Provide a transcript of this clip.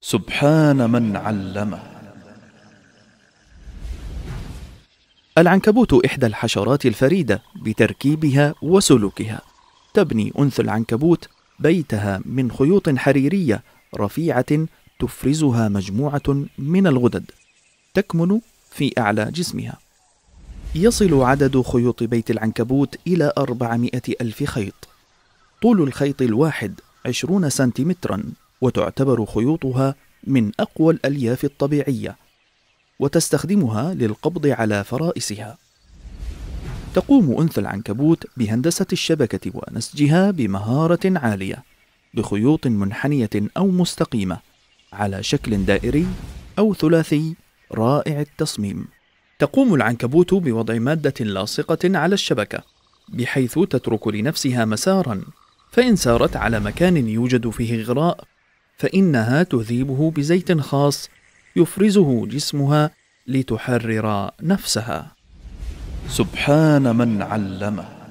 سبحان من علمه العنكبوت إحدى الحشرات الفريدة بتركيبها وسلوكها تبني أنثى العنكبوت بيتها من خيوط حريرية رفيعة تفرزها مجموعة من الغدد تكمن في أعلى جسمها يصل عدد خيوط بيت العنكبوت إلى 400 ألف خيط طول الخيط الواحد 20 سنتيمترا وتعتبر خيوطها من أقوى الألياف الطبيعية وتستخدمها للقبض على فرائسها تقوم أنثى العنكبوت بهندسة الشبكة ونسجها بمهارة عالية بخيوط منحنية أو مستقيمة على شكل دائري أو ثلاثي رائع التصميم تقوم العنكبوت بوضع مادة لاصقة على الشبكة بحيث تترك لنفسها مسارا فإن سارت على مكان يوجد فيه غراء فإنها تذيبه بزيت خاص يفرزه جسمها لتحرر نفسها سبحان من علمه